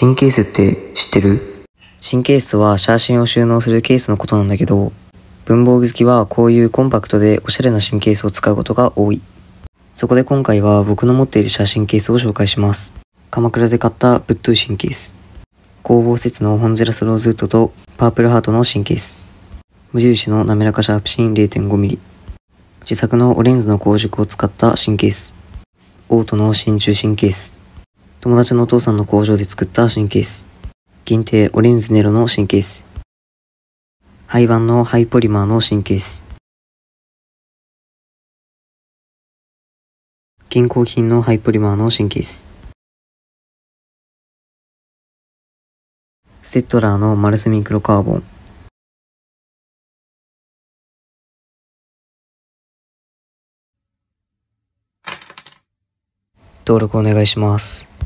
新ケースって知ってる神経質は写真を収納するケースのことなんだけど、文房具好きはこういうコンパクトでおしゃれな新ケースを使うことが多い。そこで今回は僕の持っている写真ケースを紹介します。鎌倉で買ったぶっとい新ケース。工房説のホンジュラスローズウッドとパープルハートの新ケース。無印の滑らかシャープシーン 0.5mm。自作のオレンズの光熟を使った新ケース。オートの真鍮神ケース。友達のお父さんの工場で作った新ケース。限定オレンズネロの新ケース。廃盤のハイポリマーの新ケース。銀行品のハイポリマーの新ケース。ステッドラーのマルスミクロカーボン。登録お願いします。